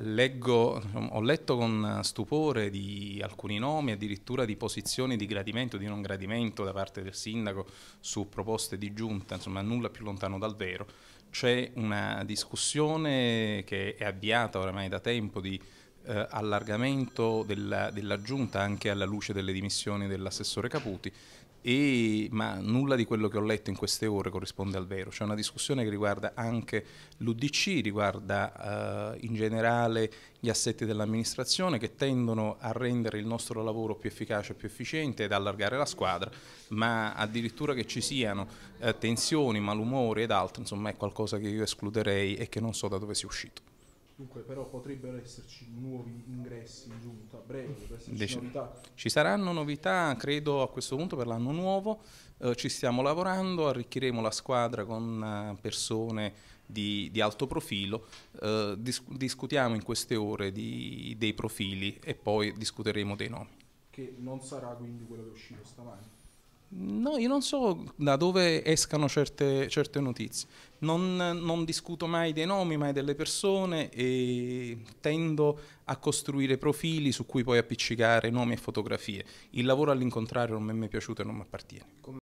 leggo, ho letto con stupore di alcuni nomi, addirittura di posizioni di gradimento, di non gradimento da parte del sindaco su proposte di giunta, insomma nulla più lontano dal vero. C'è una discussione che è avviata oramai da tempo di eh, allargamento della, della, giunta anche alla luce delle dimissioni dell'assessore Caputi, e, ma nulla di quello che ho letto in queste ore corrisponde al vero. C'è una discussione che riguarda anche l'UDC, riguarda eh, in generale gli assetti dell'amministrazione che tendono a rendere il nostro lavoro più efficace e più efficiente ed allargare la squadra, ma addirittura che ci siano eh, tensioni, malumori ed altro, insomma è qualcosa che io escluderei e che non so da dove sia uscito. Dunque, però potrebbero esserci nuovi ingressi in giunta a breve, Deci, Ci saranno novità, credo a questo punto per l'anno nuovo, eh, ci stiamo lavorando, arricchiremo la squadra con eh, persone di, di alto profilo, eh, dis discutiamo in queste ore di, dei profili e poi discuteremo dei nomi. Che non sarà quindi quello che è uscito stamattina. No, io non so da dove escano certe, certe notizie. Non, non, discuto mai dei nomi, mai delle persone e tendo a costruire profili su cui poi appiccicare nomi e fotografie. Il lavoro all'incontrario non mi è mai piaciuto e non mi appartiene.